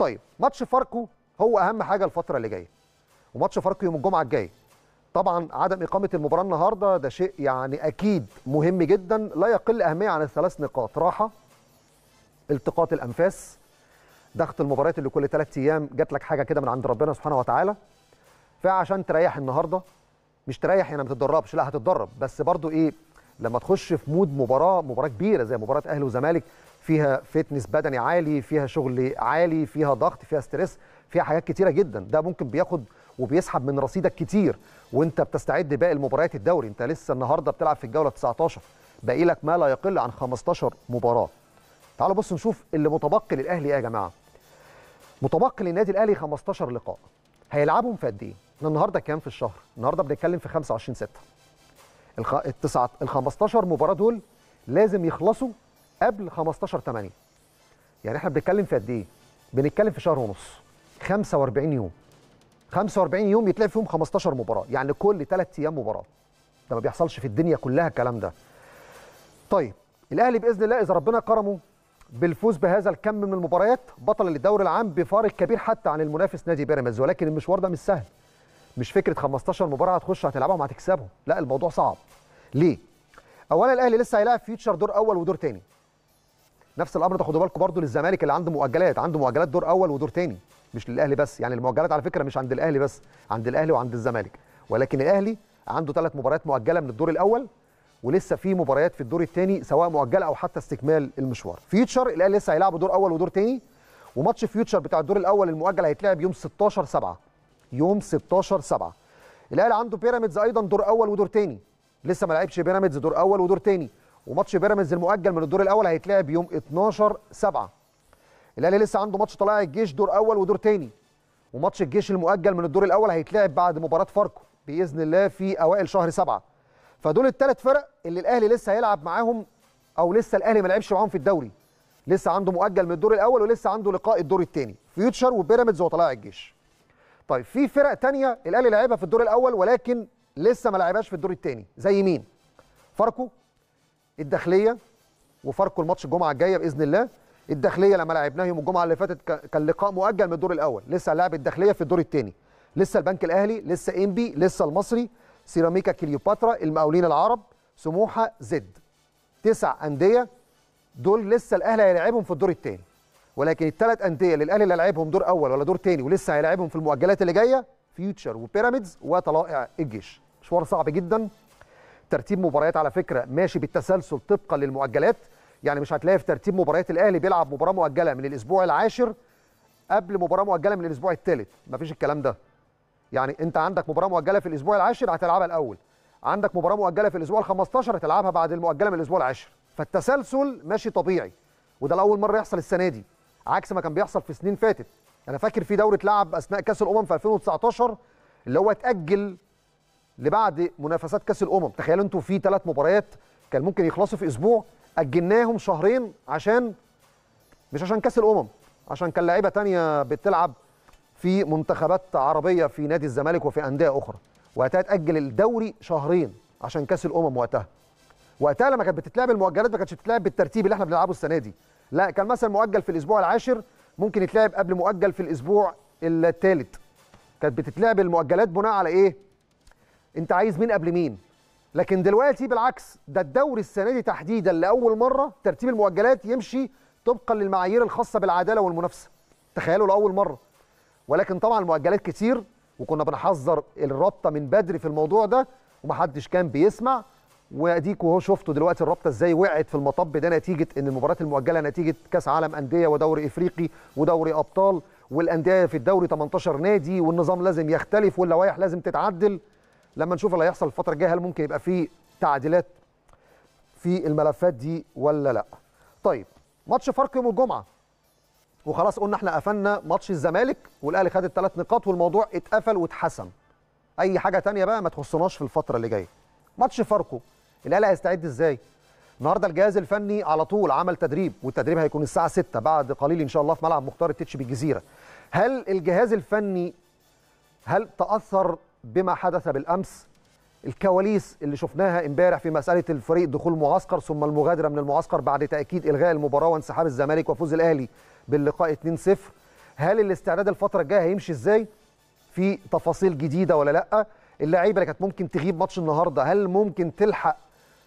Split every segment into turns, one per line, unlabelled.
طيب ماتش فاركو هو اهم حاجه الفتره اللي جايه وماتش فاركو يوم الجمعه الجايه طبعا عدم اقامه المباراه النهارده ده شيء يعني اكيد مهم جدا لا يقل اهميه عن الثلاث نقاط راحه التقاط الانفاس ضغط المباريات اللي كل ثلاث ايام جات لك حاجه كده من عند ربنا سبحانه وتعالى فعشان تريح النهارده مش تريح يعني ما تتدربش لا هتتدرب بس برضو ايه لما تخش في مود مباراه مباراه كبيره زي مباراه اهلي وزمالك فيها فتنس بدني عالي فيها شغل عالي فيها ضغط فيها ستريس فيها حاجات كتيره جدا ده ممكن بياخد وبيسحب من رصيدك كتير وانت بتستعد باقي المباريات الدوري انت لسه النهارده بتلعب في الجوله 19 باقي لك ما لا يقل عن 15 مباراه تعالوا بص نشوف اللي متبقي للاهلي ايه يا جماعه متبقي للنادي الاهلي 15 لقاء هيلعبهم في قد ايه احنا النهارده كام في الشهر النهارده بنتكلم في 25 6 ال 15 مباراه دول لازم يخلصوا قبل 15 8 يعني احنا بنتكلم في قد ايه؟ بنتكلم في شهر ونص 45 يوم 45 يوم يتلعب فيهم 15 مباراه يعني كل 3 ايام مباراه ده ما بيحصلش في الدنيا كلها الكلام ده طيب الاهلي باذن الله اذا ربنا كرمه بالفوز بهذا الكم من المباريات بطل للدوري العام بفارق كبير حتى عن المنافس نادي بيراميدز ولكن المشوار ده مش سهل مش فكره 15 مباراه هتخش هتلعبهم هتكسبهم لا الموضوع صعب ليه اولا الاهلي لسه هيلاعب فيوتشر دور اول ودور تاني نفس الامر تاخدوا بالكم برضو للزمالك اللي عنده مؤجلات عنده مؤجلات دور اول ودور تاني مش للاهلي بس يعني المؤجلات على فكره مش عند الاهلي بس عند الاهلي وعند الزمالك ولكن الاهلي عنده ثلاث مباريات مؤجله من الدور الاول ولسه في مباريات في الدور الثاني سواء مؤجله او حتى استكمال المشوار فيوتشر الاهلي لسه هيلعبوا دور اول ودور ثاني وماتش فيوتشر بتاع الدور الاول المؤجل هيتلعب يوم 16 7 يوم 16 7 الاهلي عنده بيراميدز ايضا دور اول ودور ثاني لسه ما لعبش بيراميدز دور اول ودور ثاني وماتش بيراميدز المؤجل من الدور الاول هيتلعب يوم 12 7 الاهلي لسه عنده ماتش طلائع الجيش دور اول ودور تاني وماتش الجيش المؤجل من الدور الاول هيتلعب بعد مباراه فاركو باذن الله في اوائل شهر 7 فدول الثلاث فرق اللي الاهلي لسه هيلعب معاهم او لسه الاهلي ما لعبش معاهم في الدوري لسه عنده مؤجل من الدور الاول ولسه عنده لقاء الدور الثاني فيوتشر وبيراميدز وطلائع الجيش طيب في فرق تانية الاهلي لعبها في الدور الاول ولكن لسه ما لعبهاش في الدور الثاني زي مين فاركو الداخليه وفاركو الماتش الجمعه الجايه باذن الله الداخليه لما لعبناه يوم الجمعه اللي فاتت كان لقاء مؤجل من الدور الاول لسه لعب الداخليه في الدور الثاني لسه البنك الاهلي لسه انبي لسه المصري سيراميكا كليوباترا المقاولين العرب سموحه زد تسع انديه دول لسه الاهلي هيلاعبهم في الدور الثاني ولكن الثلاث انديه اللي الاهلي لعبهم دور اول ولا دور ثاني ولسه هيلاعبهم في المؤجلات اللي جايه فيوتشر وبيراميدز وطلائع الجيش مشوار صعب جدا ترتيب مباريات على فكره ماشي بالتسلسل طبقا للمؤجلات يعني مش هتلاقي في ترتيب مباريات الاهلي بيلعب مباراه مؤجله من الاسبوع العاشر قبل مباراه مؤجله من الاسبوع الثالث مفيش الكلام ده يعني انت عندك مباراه مؤجله في الاسبوع العاشر هتلعبها الاول عندك مباراه مؤجله في الاسبوع ال15 هتلعبها بعد المؤجله من الاسبوع العاشر فالتسلسل ماشي طبيعي وده لاول مره يحصل السنه دي عكس ما كان بيحصل في سنين فاتت انا فاكر في دوره لعب اثناء كاس الامم في 2019 اللي هو اتاجل لبعد منافسات كاس الامم تخيلوا انتوا في ثلاث مباريات كان ممكن يخلصوا في اسبوع اجلناهم شهرين عشان مش عشان كاس الامم عشان كان لعيبه تانية بتلعب في منتخبات عربيه في نادي الزمالك وفي انديه اخرى وقتها تاجل الدوري شهرين عشان كاس الامم وقتها وقتها لما كانت بتتلعب المؤجلات ما كانتش بتتلعب بالترتيب اللي احنا بنلعبه السنه دي لا كان مثلا مؤجل في الاسبوع العاشر ممكن يتلعب قبل مؤجل في الاسبوع الثالث كانت بتتلعب المؤجلات بناء على ايه انت عايز مين قبل مين لكن دلوقتي بالعكس ده الدوري السنه دي تحديدا لاول مره ترتيب المؤجلات يمشي طبقا للمعايير الخاصه بالعداله والمنافسه تخيلوا لاول مره ولكن طبعا المؤجلات كتير وكنا بنحذر الرابطه من بدري في الموضوع ده ومحدش كان بيسمع واديكوا اهو شفتوا دلوقتي الرابطه ازاي وقعت في المطب ده نتيجه ان المباريات المؤجله نتيجه كاس عالم انديه ودوري افريقي ودوري ابطال والانديه في الدوري 18 نادي والنظام لازم يختلف واللوائح لازم تتعدل لما نشوف اللي هيحصل الفتره الجايه هل ممكن يبقى في تعديلات في الملفات دي ولا لا طيب ماتش فرق يوم الجمعه وخلاص قلنا احنا قفلنا ماتش الزمالك والاهلي خد الثلاث نقاط والموضوع اتقفل واتحسم اي حاجه تانية بقى ما تخصناش في الفتره اللي جايه ماتش فاركو الاهلي هيستعد ازاي النهارده الجهاز الفني على طول عمل تدريب والتدريب هيكون الساعه 6 بعد قليل ان شاء الله في ملعب مختار التتش بالجزيره هل الجهاز الفني هل تاثر بما حدث بالامس الكواليس اللي شفناها امبارح في مساله الفريق دخول معسكر ثم المغادره من المعسكر بعد تاكيد الغاء المباراه وانسحاب الزمالك وفوز الاهلي باللقاء 2-0 هل الاستعداد الفتره الجايه هيمشي ازاي في تفاصيل جديده ولا لا اللعيبه اللي كانت ممكن تغيب ماتش النهارده هل ممكن تلحق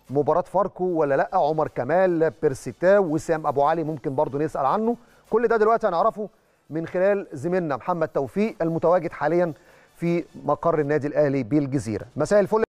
مباراه فاركو ولا لا عمر كمال بيرسيتا وسام ابو علي ممكن برضه نسال عنه كل ده دلوقتي هنعرفه من خلال زميلنا محمد توفيق المتواجد حاليا في مقر النادي الاهلي بالجزيره مساء الفل